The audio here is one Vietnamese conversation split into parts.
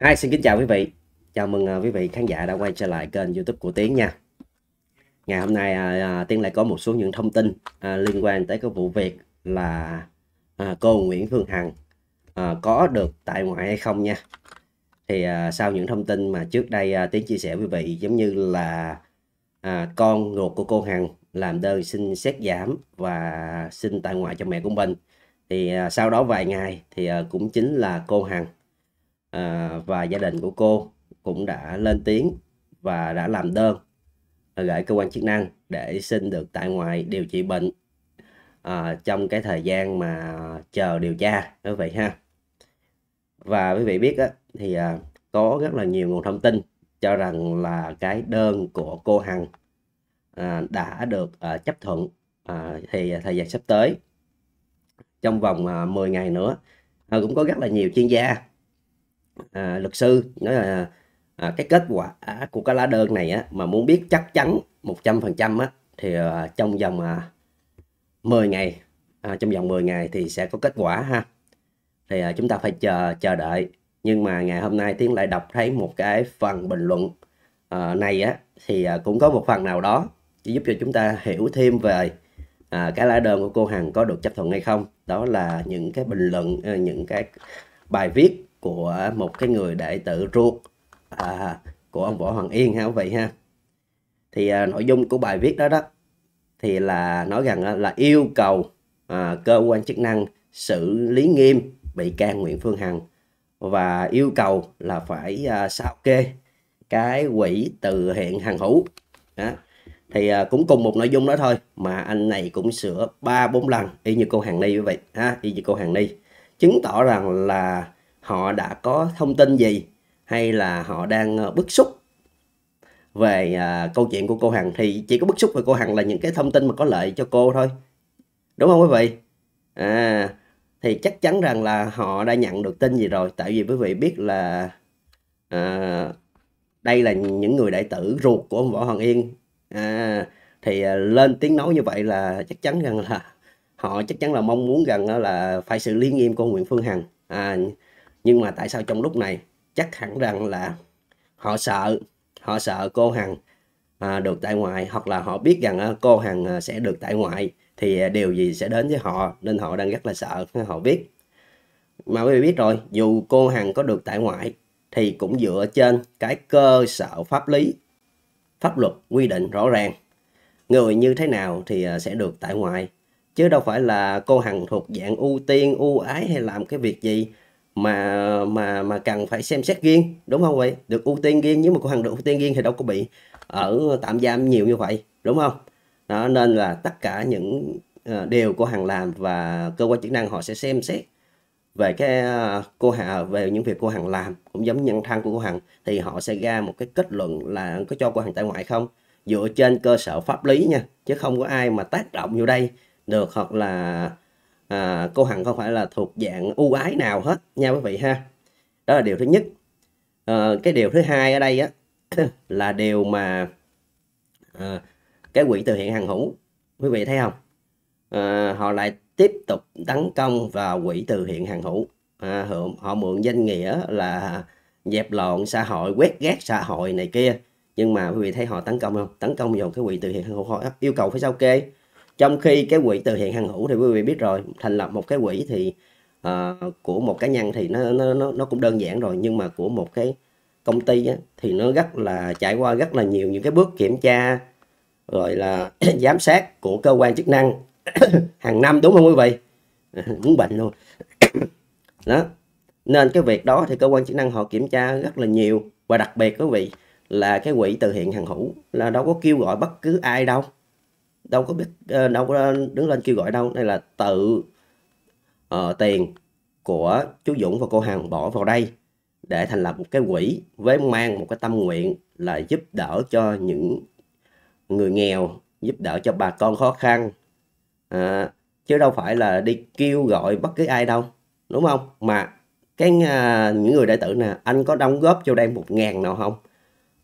hai xin kính chào quý vị. Chào mừng à, quý vị khán giả đã quay trở lại kênh YouTube của Tiến nha. Ngày hôm nay à, à, Tiến lại có một số những thông tin liên quan tới cái vụ việc là cô Nguyễn Phương Hằng có được tại ngoại hay không nha. Thì sau những thông tin mà trước đây Tiến chia sẻ với quý vị giống như là con ruột của cô Hằng làm đơn xin xét giảm và xin tại ngoại cho mẹ của mình. Thì sau đó vài ngày thì cũng chính là cô Hằng Ờ, và gia đình của cô cũng đã lên tiếng và đã làm đơn ờ, gửi cơ quan chức năng để xin được tại ngoại điều trị bệnh à, trong cái thời gian mà chờ điều tra quý vị ha và quý vị biết á, thì à, có rất là nhiều nguồn thông tin cho rằng là cái đơn của cô Hằng à, đã được à, chấp thuận à, thì thời gian sắp tới trong vòng à, 10 ngày nữa à, cũng có rất là nhiều chuyên gia à, luật sư nói là à, cái kết quả của cái lá đơn này á, mà muốn biết chắc chắn 100% á, thì à, trong vòng à, 10 ngày à, trong vòng 10 ngày thì sẽ có kết quả ha thì à, chúng ta phải chờ chờ đợi nhưng mà ngày hôm nay tiến lại đọc thấy một cái phần bình luận à, này á thì à, cũng có một phần nào đó chỉ giúp cho chúng ta hiểu thêm về à, cái lá đơn của cô Hằng có được chấp thuận hay không đó là những cái bình luận à, những cái bài viết của một cái người đệ tử ruột à, của ông Võ Hoàng Yên ha quý vị ha thì à, nội dung của bài viết đó đó thì là nói rằng à, là yêu cầu à, cơ quan chức năng xử lý nghiêm bị can Nguyễn Phương Hằng và yêu cầu là phải à, sao kê cái quỹ từ hiện hằng hữu đó. thì à, cũng cùng một nội dung đó thôi mà anh này cũng sửa ba bốn lần y như cô hằng ni quý vị ha y như cô hằng ni chứng tỏ rằng là họ đã có thông tin gì hay là họ đang ờ, bức xúc về à, câu chuyện của cô Hằng thì chỉ có bức xúc về cô Hằng là những cái thông tin mà có lợi cho cô thôi đúng không quý vị à, thì chắc chắn rằng là họ đã nhận được tin gì rồi tại vì quý vị biết là à, đây là những người đại tử ruột của ông võ hoàng yên à, thì à, lên tiếng nói như vậy là chắc chắn rằng là họ chắc chắn là mong muốn rằng ờ, là phải xử lý nghiêm cô nguyễn phương hằng à, nhưng mà tại sao trong lúc này chắc hẳn rằng là họ sợ họ sợ cô hằng à, được tại ngoại hoặc là họ biết rằng à, cô hằng à, sẽ được tại ngoại thì à, điều gì sẽ đến với họ nên họ đang rất là sợ họ biết mà quý vị biết rồi dù cô hằng có được tại ngoại thì cũng dựa trên cái cơ sở pháp lý pháp luật quy định rõ ràng người như thế nào thì à, sẽ được tại ngoại chứ đâu phải là cô hằng thuộc dạng ưu tiên ưu ái hay làm cái việc gì mà mà mà cần phải xem xét riêng đúng không vậy được ưu tiên riêng nếu mà cô hàng được ưu tiên riêng thì đâu có bị ở tạm giam nhiều như vậy đúng không đó, nên là tất cả những ờ, điều cô hàng làm và cơ quan chức năng họ sẽ xem xét về cái ờ, cô Hà về những việc cô Hằng làm cũng giống nhân thân của cô Hằng thì họ sẽ ra một cái kết luận là có cho cô Hằng tại ngoại không dựa trên cơ sở pháp lý nha chứ không có ai mà tác động vô đây được hoặc là à, cô Hằng không phải là thuộc dạng ưu ái nào hết nha quý vị ha đó là điều thứ nhất à, cái điều thứ hai ở đây á là điều mà à, cái quỹ từ hiện hằng hữu quý vị thấy không à, họ lại tiếp tục tấn công vào quỹ từ hiện hằng hữu à, họ, họ mượn danh nghĩa là dẹp lộn xã hội quét ghét xã hội này kia nhưng mà quý vị thấy họ tấn công không tấn công vào cái quỹ từ hiện hằng hữu họ yêu cầu phải sao kê trong khi cái quỹ từ thiện hàng hữu thì quý vị biết rồi thành lập một cái quỹ thì uh, của một cá nhân thì nó nó nó cũng đơn giản rồi nhưng mà của một cái công ty á, thì nó rất là trải qua rất là nhiều những cái bước kiểm tra rồi là giám sát của cơ quan chức năng hàng năm đúng không quý vị muốn bệnh luôn đó nên cái việc đó thì cơ quan chức năng họ kiểm tra rất là nhiều và đặc biệt quý vị là cái quỹ từ thiện hàng hữu là đâu có kêu gọi bất cứ ai đâu đâu có biết ờ, đâu có đứng lên kêu gọi đâu đây là tự uh, tiền của chú Dũng và cô Hằng bỏ vào đây để thành lập một cái quỹ với mang một cái tâm nguyện là giúp đỡ cho những người nghèo giúp đỡ cho bà con khó khăn à, chứ đâu phải là đi kêu gọi bất cứ ai đâu đúng không mà cái à, những người đại tử nè anh có đóng góp cho đây một ngàn nào không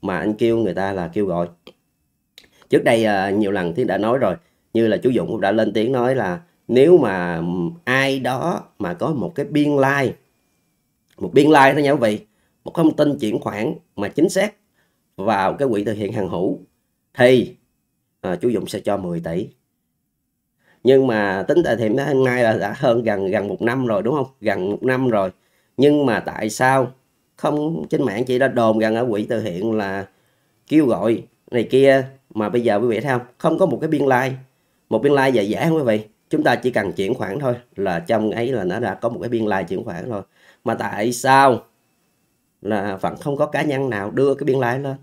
mà anh kêu người ta là kêu gọi trước đây à, nhiều lần tiến đã nói rồi như là chú dũng cũng đã lên tiếng nói là nếu mà ai đó mà có một cái biên lai like, một biên lai like thôi nha quý vị một thông tin chuyển khoản mà chính xác vào cái quỹ từ hiện hàng hữu thì à, chú dũng sẽ cho 10 tỷ nhưng mà tính tại điểm đó nay là đã hơn gần gần một năm rồi đúng không gần một năm rồi nhưng mà tại sao không trên mạng chỉ đã đồn gần ở quỹ từ hiện là kêu gọi này kia mà bây giờ quý vị thấy không không có một cái biên lai like. một biên lai like dài dẻ không quý vị chúng ta chỉ cần chuyển khoản thôi là trong ấy là nó đã có một cái biên lai like chuyển khoản rồi mà tại sao là vẫn không có cá nhân nào đưa cái biên lai lên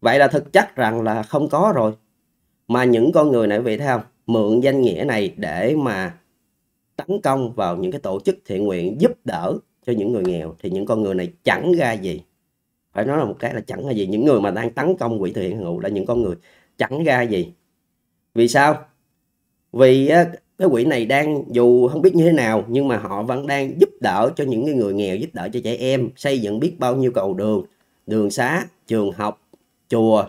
vậy là thực chất rằng là không có rồi mà những con người này quý vị thấy không mượn danh nghĩa này để mà tấn công vào những cái tổ chức thiện nguyện giúp đỡ cho những người nghèo thì những con người này chẳng ra gì phải nói là một cái là chẳng là gì những người mà đang tấn công quỷ thiện ngụ là những con người chẳng ra gì vì sao vì cái quỷ này đang dù không biết như thế nào nhưng mà họ vẫn đang giúp đỡ cho những người nghèo giúp đỡ cho trẻ em xây dựng biết bao nhiêu cầu đường đường xá trường học chùa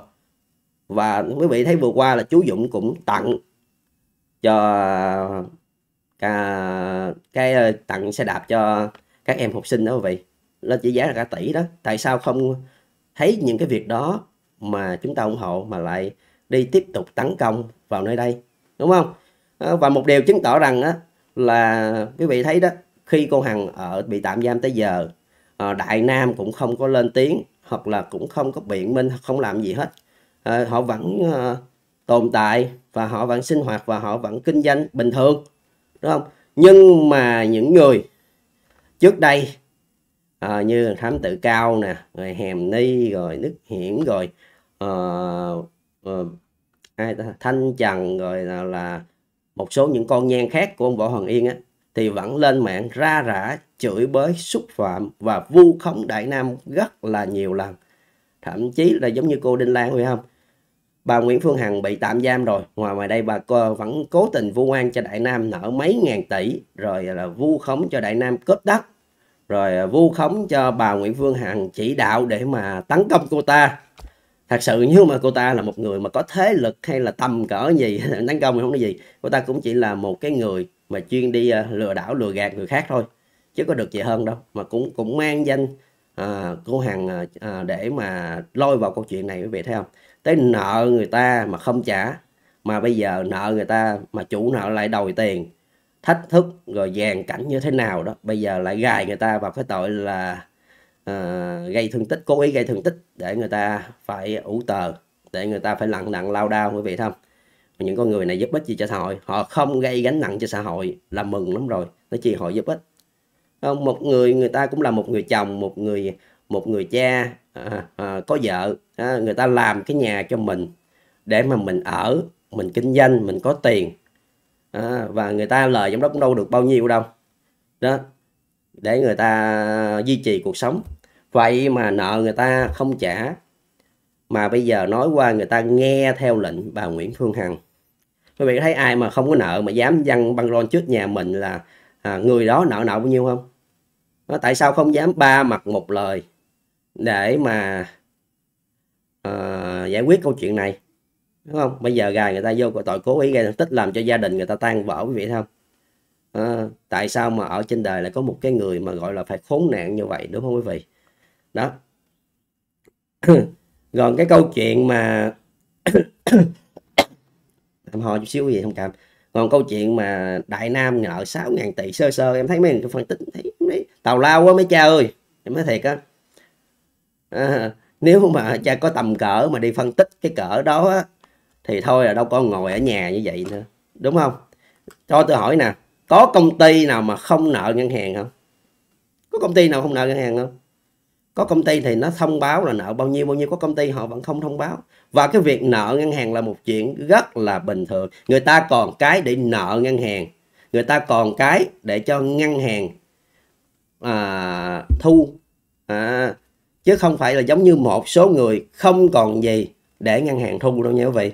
và quý vị thấy vừa qua là chú Dũng cũng tặng cho cả cái ờ, tặng xe đạp cho các em học sinh đó quý vị là chỉ giá là cả tỷ đó tại sao không thấy những cái việc đó mà chúng ta ủng hộ mà lại đi tiếp tục tấn công vào nơi đây đúng không ờ, và một điều chứng tỏ rằng á, là quý vị thấy đó khi cô hằng ở bị tạm giam tới giờ ờ, đại nam cũng không có lên tiếng hoặc là cũng không có biện minh không làm gì hết ờ, họ vẫn tồn tại và họ vẫn sinh hoạt và họ vẫn kinh doanh bình thường đúng không nhưng mà những người trước đây à, như thám tự cao nè rồi hèm ni rồi nước hiển rồi uh, uh, ai ta, thanh trần rồi là, là một số những con nhan khác của ông võ hoàng yên á thì vẫn lên mạng ra rã chửi bới xúc phạm và vu khống đại nam rất là nhiều lần thậm chí là giống như cô đinh lan phải không bà nguyễn phương hằng bị tạm giam rồi ngoài ngoài đây bà cô vẫn cố tình vu oan cho đại nam nợ mấy ngàn tỷ rồi là vu khống cho đại nam cướp đất rồi à, vu khống cho bà Nguyễn Phương Hằng chỉ đạo để mà tấn công cô ta thật sự nếu mà cô ta là một người mà có thế lực hay là tầm cỡ gì tấn công hay không cái gì cô ta cũng chỉ là một cái người mà chuyên đi à, lừa đảo lừa gạt người khác thôi chứ có được gì hơn đâu mà cũng cũng mang danh à, cô Hằng à, à, để mà lôi vào câu chuyện này quý vị thấy không tới nợ người ta mà không trả mà bây giờ nợ người ta mà chủ nợ lại đòi tiền thách thức rồi dàn cảnh như thế nào đó bây giờ lại gài người ta vào cái tội là à, gây thương tích cố ý gây thương tích để người ta phải ủ tờ để người ta phải lặng lặng lao đao quý vị không những con người này giúp ích gì cho xã hội họ không gây gánh nặng cho xã hội là mừng lắm rồi nó chỉ họ giúp ích ờ, một người người ta cũng là một người chồng một người một người cha à, à, có vợ à, người ta làm cái nhà cho mình để mà mình ở mình kinh doanh mình có tiền à, và người ta lời trong đó cũng đâu được bao nhiêu đâu đó để người ta duy trì cuộc sống vậy mà nợ người ta không trả mà bây giờ nói qua người ta nghe theo lệnh bà Nguyễn Phương Hằng quý vị thấy ai mà không có nợ mà dám dăng băng rôn trước nhà mình là à, người đó nợ nợ bao nhiêu không nó tại sao không dám ba mặt một lời để mà à, giải quyết câu chuyện này đúng không bây giờ gài người ta vô có tội cố ý gây thương tích làm cho gia đình người ta tan vỡ quý vị không à, tại sao mà ở trên đời lại có một cái người mà gọi là phải khốn nạn như vậy đúng không quý vị đó còn cái câu chuyện mà em hò chút xíu gì không cảm còn câu chuyện mà đại nam nợ 6 ngàn tỷ sơ sơ em thấy mấy người phân tích thấy mấy tào lao quá mấy cha ơi em nói thiệt á à, nếu mà cha có tầm cỡ mà đi phân tích cái cỡ đó á thì thôi là đâu có ngồi ở nhà như vậy nữa đúng không cho tôi hỏi nè có công ty nào mà không nợ ngân hàng không có công ty nào không nợ ngân hàng không có công ty thì nó thông báo là nợ bao nhiêu bao nhiêu có công ty họ vẫn không thông báo và cái việc nợ ngân hàng là một chuyện rất là bình thường người ta còn cái để nợ ngân hàng người ta còn cái để cho ngân hàng à, thu à, chứ không phải là giống như một số người không còn gì để ngân hàng thu đâu nha quý vị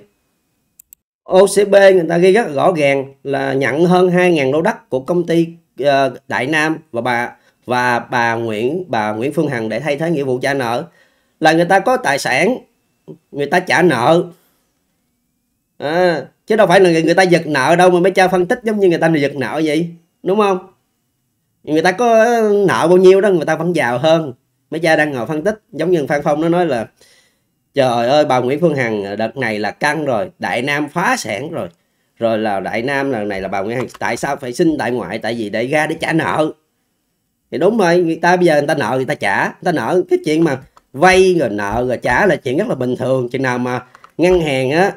OCB người ta ghi rất rõ ràng là nhận hơn 2.000 lô đất của công ty ờ, Đại Nam và bà và bà Nguyễn bà Nguyễn Phương Hằng để thay thế nghĩa vụ trả nợ là người ta có tài sản người ta trả nợ à, chứ đâu phải là người ta giật nợ đâu mà mới cha phân tích giống như người ta là giật nợ vậy đúng không người ta có nợ bao nhiêu đó người ta vẫn giàu hơn mấy cha đang ngồi phân tích giống như phan phong nó nói là trời ơi bà Nguyễn Phương Hằng ờ, đợt này là căng rồi Đại Nam phá sản rồi rồi là Đại Nam lần này là bà Nguyễn Hằng tại sao phải xin tại ngoại tại vì để ra để trả nợ thì đúng rồi người ta bây giờ người ta nợ người ta trả người ta nợ cái chuyện mà vay rồi nợ rồi trả là chuyện rất là bình thường chừng nào mà ngân hàng á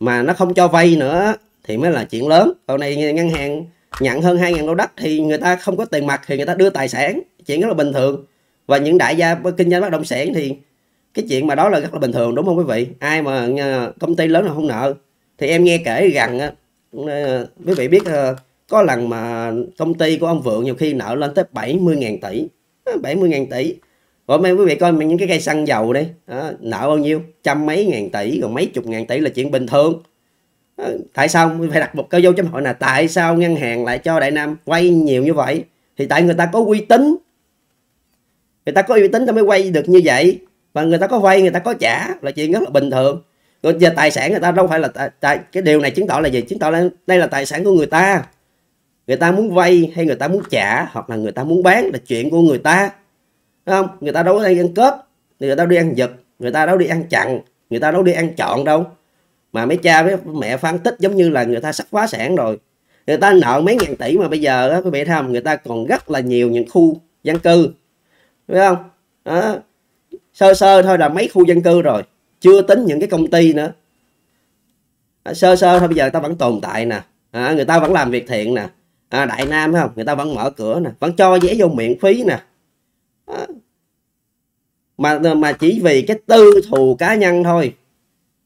mà nó không cho vay nữa thì mới là chuyện lớn còn này ngân hàng nhận hơn 2.000 lô đất thì người ta không có tiền mặt thì người ta đưa tài sản chuyện rất là bình thường và những đại gia kinh doanh bất động sản thì cái chuyện mà đó là rất là bình thường đúng không quý vị ai mà công ty lớn là không nợ thì em nghe kể rằng ờ, quý vị biết ờ, có lần mà công ty của ông Vượng nhiều khi nợ lên tới 70.000 tỷ 70.000 ờ, tỷ rồi mấy quý vị coi những cái cây xăng dầu đi nợ bao nhiêu trăm mấy ngàn tỷ còn mấy chục ngàn tỷ là chuyện bình thường tại sao phải đặt một câu dấu chấm hỏi là tại sao ngân hàng lại cho đại nam quay nhiều như vậy thì tại người ta có uy tín người ta có uy tín ta mới quay được như vậy và người ta có vay người ta có trả là chuyện rất là bình thường rồi giờ tài sản người ta đâu phải là tài, tài, cái điều này chứng tỏ là gì chứng tỏ là đây là tài sản của người ta người ta muốn vay hay người ta muốn trả hoặc là người ta muốn bán là chuyện của người ta Đúng không người ta đâu có đi ăn cướp người ta đâu đi ăn giật người ta đâu đi ăn chặn người ta đâu đi ăn chọn đâu mà mấy cha với mẹ phân tích giống như là người ta sắp phá sản rồi người ta nợ mấy ngàn tỷ mà bây giờ á quý vị thấy không người ta còn rất là nhiều những khu dân cư phải không đó sơ sơ thôi là mấy khu dân cư rồi chưa tính những cái công ty nữa à, sơ sơ thôi bây giờ ta vẫn tồn tại nè à, người ta vẫn làm việc thiện nè à, đại nam không người ta vẫn mở cửa nè vẫn cho vé vô miễn phí nè à, mà mà chỉ vì cái tư thù cá nhân thôi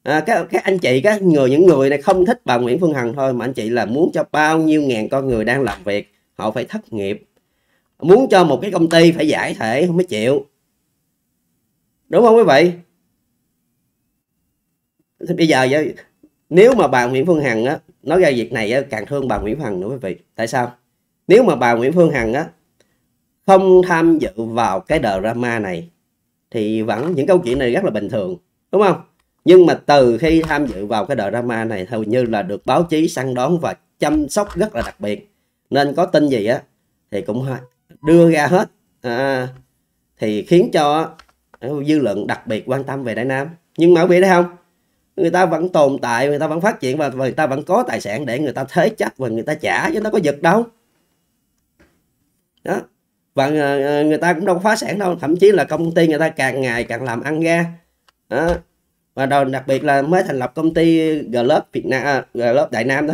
à, các các anh chị các người những người này không thích bà Nguyễn Phương Hằng thôi mà anh chị là muốn cho bao nhiêu ngàn con người đang làm việc họ phải thất nghiệp muốn cho một cái công ty phải giải thể không mới chịu đúng không quý vị thì bây giờ nếu mà bà Nguyễn Phương Hằng á nói ra việc này á, càng thương bà Nguyễn Phương Hằng nữa quý vị tại sao nếu mà bà Nguyễn Phương Hằng á không tham dự vào cái drama này thì vẫn những câu chuyện này rất là bình thường đúng không nhưng mà từ khi tham dự vào cái drama này hầu như là được báo chí săn đón và chăm sóc rất là đặc biệt nên có tin gì á thì cũng đưa ra hết à, thì khiến cho dư luận đặc biệt quan tâm về đại nam nhưng mà quý vị thấy không người ta vẫn tồn tại người ta vẫn phát triển và người ta vẫn có tài sản để người ta thế chấp và người ta trả chứ nó có giật đâu đó và ờ, ờ, người ta cũng đâu có phá sản đâu thậm chí là công ty người ta càng ngày càng làm ăn ra đó. và đầu đặc biệt là mới thành lập công ty Glove Việt Nam à, Glove Đại Nam đó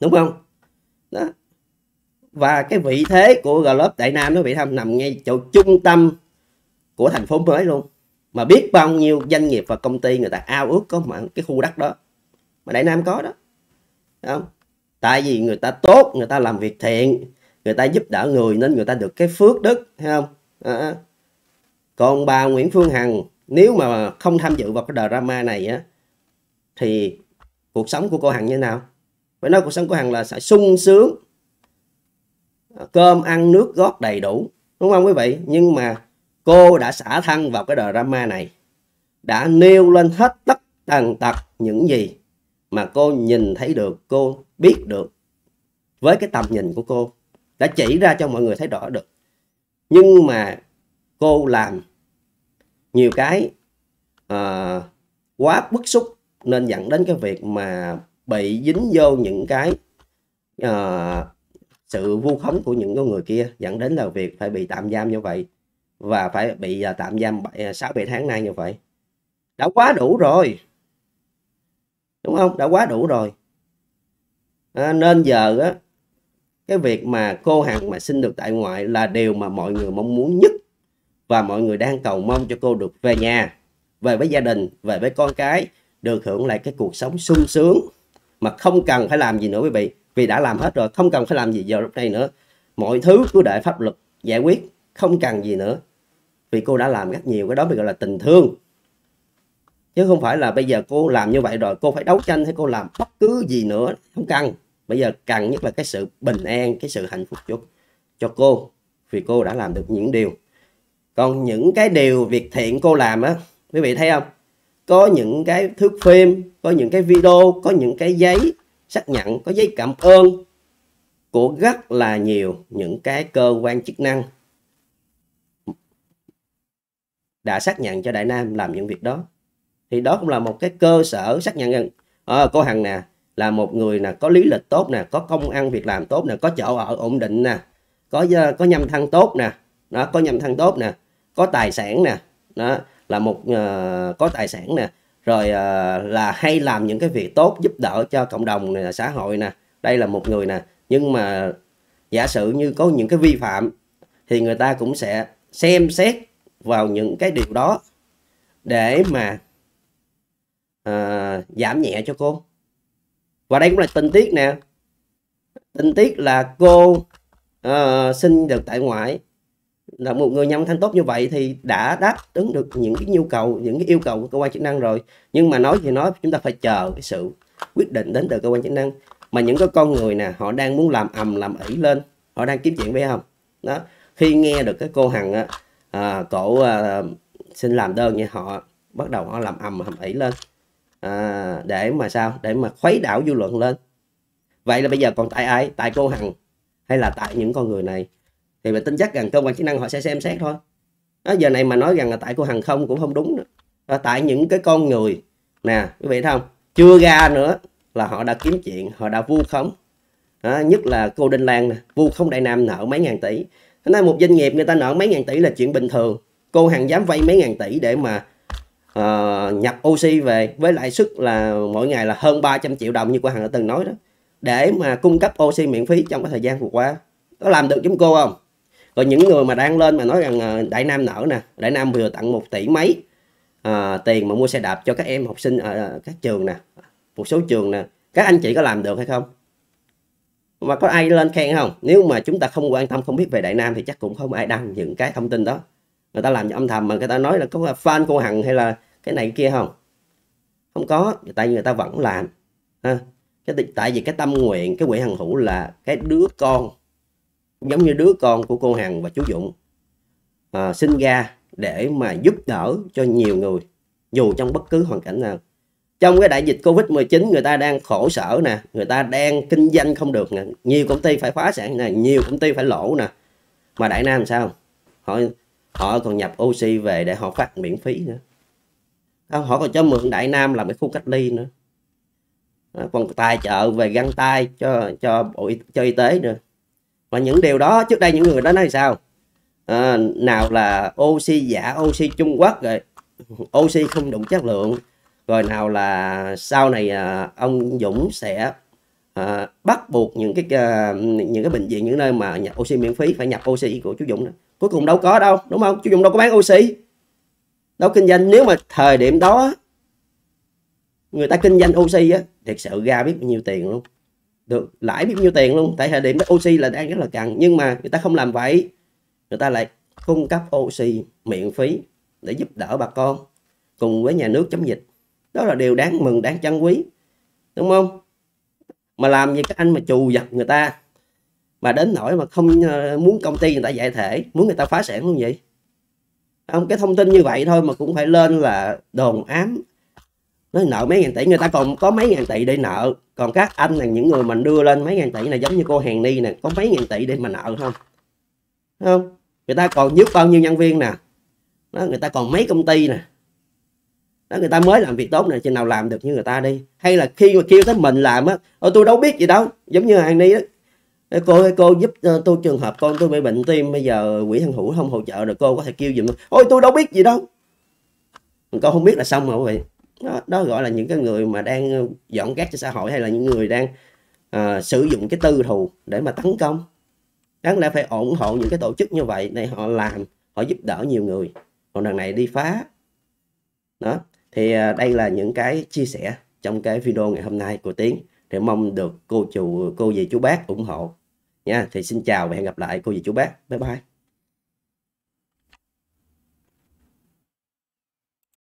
đúng không đó và cái vị thế của Glove Đại Nam nó bị không nằm ngay chỗ trung tâm của thành phố mới luôn mà biết bao nhiêu doanh nghiệp và công ty người ta ao ước có mặt cái khu đất đó mà đại nam có đó không tại vì người ta tốt người ta làm việc thiện người ta giúp đỡ người nên người ta được cái phước đức thấy không à, à. còn bà nguyễn phương hằng nếu mà không tham dự vào cái drama này á thì cuộc sống của cô hằng như thế nào phải nói cuộc sống của hằng là sẽ sung sướng cơm ăn nước gót đầy đủ đúng không quý vị nhưng mà cô đã xả thân vào cái drama này đã nêu lên hết tất tần tật những gì mà cô nhìn thấy được cô biết được với cái tầm nhìn của cô đã chỉ ra cho mọi người thấy rõ được nhưng mà cô làm nhiều cái uh, quá bức xúc nên dẫn đến cái việc mà bị dính vô những cái uh, sự vu khống của những người kia dẫn đến là việc phải bị tạm giam như vậy và phải bị à, tạm giam 7, 6 7 tháng nay như vậy. Đã quá đủ rồi. Đúng không? Đã quá đủ rồi. À, nên giờ á cái việc mà cô Hằng mà xin được tại ngoại là điều mà mọi người mong muốn nhất và mọi người đang cầu mong cho cô được về nhà, về với gia đình, về với con cái, được hưởng lại cái cuộc sống sung sướng mà không cần phải làm gì nữa quý vị, vì đã làm hết rồi, không cần phải làm gì giờ lúc này nữa. Mọi thứ cứ để pháp luật giải quyết, không cần gì nữa vì cô đã làm rất nhiều cái đó mới gọi là tình thương chứ không phải là bây giờ cô làm như vậy rồi cô phải đấu tranh hay cô làm bất cứ gì nữa không cần bây giờ cần nhất là cái sự bình an cái sự hạnh phúc chút cho cô vì cô đã làm được những điều còn những cái điều việc thiện cô làm á quý vị thấy không có những cái thước phim có những cái video có những cái giấy xác nhận có giấy cảm ơn của rất là nhiều những cái cơ quan chức năng đã xác nhận cho Đại Nam làm những việc đó. Thì đó cũng là một cái cơ sở xác nhận rằng à, cô Hằng nè là một người nè có lý lịch tốt nè, có công ăn việc làm tốt nè, có chỗ ở ổn định nè, có ờ, có nhâm thân tốt nè, đó có nhâm thân tốt nè, có tài sản nè, đó là một uh, có tài sản nè, rồi uh, là hay làm những cái việc tốt giúp đỡ cho cộng đồng này xã hội nè. Đây là một người nè, nhưng mà giả sử như có những cái vi phạm thì người ta cũng sẽ xem xét vào những cái điều đó để mà à, giảm nhẹ cho cô và đây cũng là tình tiết nè tình tiết là cô à, ờ, xin được tại ngoại là một người nhân thanh tốt như vậy thì đã đáp ứng được những cái nhu cầu những cái yêu cầu của cơ quan chức năng rồi nhưng mà nói thì nói chúng ta phải chờ cái sự quyết định đến từ cơ quan chức năng mà những cái con người nè họ đang muốn làm ầm làm ỉ lên họ đang kiếm chuyện với không đó khi nghe được cái cô hằng á, à, cổ à, xin làm đơn như họ bắt đầu họ làm ầm hầm ĩ lên à, để mà sao để mà khuấy đảo dư luận lên vậy là bây giờ còn tại ai tại cô hằng hay là tại những con người này thì mình tin chắc rằng cơ quan chức năng họ sẽ xem xét thôi à, giờ này mà nói rằng là tại cô hằng không cũng không đúng nữa. À, tại những cái con người nè quý vị thấy không chưa ra nữa là họ đã kiếm chuyện họ đã vu khống à, nhất là cô đinh lan nè vu khống đại nam nợ mấy ngàn tỷ nói một doanh nghiệp người ta nợ mấy ngàn tỷ là chuyện bình thường cô hàng dám vay mấy ngàn tỷ để mà uh, nhập oxy về với lãi suất là mỗi ngày là hơn 300 triệu đồng như cô hàng đã từng nói đó để mà cung cấp oxy miễn phí trong cái thời gian vừa qua có làm được chúng cô không rồi những người mà đang lên mà nói rằng ờ, đại nam nở nè đại nam vừa tặng một tỷ mấy uh, tiền mà mua xe đạp cho các em học sinh ở các trường nè một số trường nè các anh chị có làm được hay không mà có ai lên khen không nếu mà chúng ta không quan tâm không biết về đại nam thì chắc cũng không ai đăng những cái thông tin đó người ta làm âm thầm mà người ta nói là có fan cô hằng hay là cái này kia không không có tại vì người ta vẫn làm cái tại vì cái tâm nguyện cái quỷ hằng hữu là cái đứa con giống như đứa con của cô hằng và chú dụng à, sinh ra để mà giúp đỡ cho nhiều người dù trong bất cứ hoàn cảnh nào trong cái đại dịch Covid-19 người ta đang khổ sở nè, người ta đang kinh doanh không được nè, nhiều công ty phải phá sản nè, nhiều công ty phải lỗ nè. Mà Đại Nam sao? Họ họ còn nhập oxy về để họ phát miễn phí nữa. họ còn cho mượn Đại Nam làm cái khu cách ly nữa. Còn tài trợ về găng tay cho cho bộ cho y tế nữa. Và những điều đó trước đây những người đó nói sao? À, nào là oxy giả, oxy Trung Quốc rồi, oxy không đủ chất lượng rồi nào là sau này à, ông Dũng sẽ à, bắt buộc những cái à, những cái bệnh viện những nơi mà nhập oxy miễn phí phải nhập oxy của chú Dũng cuối cùng đâu có đâu đúng không chú Dũng đâu có bán oxy đâu kinh doanh nếu mà thời điểm đó người ta kinh doanh oxy á thật sự ra biết bao nhiêu tiền luôn được lãi biết bao nhiêu tiền luôn tại thời điểm đó oxy là đang rất là cần nhưng mà người ta không làm vậy người ta lại cung cấp oxy miễn phí để giúp đỡ bà con cùng với nhà nước chống dịch đó là điều đáng mừng đáng trân quý đúng không mà làm gì các anh mà chù dập người ta mà đến nỗi mà không ờ, muốn công ty người ta giải thể muốn người ta phá sản luôn vậy không cái thông tin như vậy thôi mà cũng phải lên là đồn ám nói nợ mấy ngàn tỷ người ta còn có mấy ngàn tỷ để nợ còn các anh là những người mình đưa lên mấy ngàn tỷ này giống như cô hàng ni nè có mấy ngàn tỷ để mà nợ không không người ta còn giúp bao nhiêu nhân viên nè đó, người ta còn mấy công ty nè đó người ta mới làm việc tốt này chừng nào làm được như người ta đi hay là khi mà kêu tới mình làm á ờ tôi đâu biết gì đâu giống như hàng đi đó, cô ơi cô giúp tôi trường hợp con tôi bị bệnh tim bây giờ quỹ thân hữu không hỗ trợ được cô có thể kêu giùm ôi tôi đâu biết gì đâu con không biết là xong rồi vậy, đó, đó gọi là những cái người mà đang dọn rác cho xã hội hay là những người đang uh, sử dụng cái tư thù để mà tấn công đáng lẽ phải ủng hộ những cái tổ chức như vậy để họ làm họ giúp đỡ nhiều người còn đằng này đi phá đó thì à, đây là những cái chia sẻ trong cái video ngày hôm nay của tiến thì mong được cô chủ cô dì chú bác ủng hộ nha thì xin chào và hẹn gặp lại cô dì chú bác bye bye